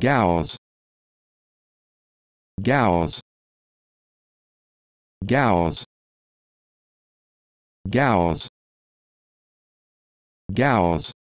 gals gals gals gals gals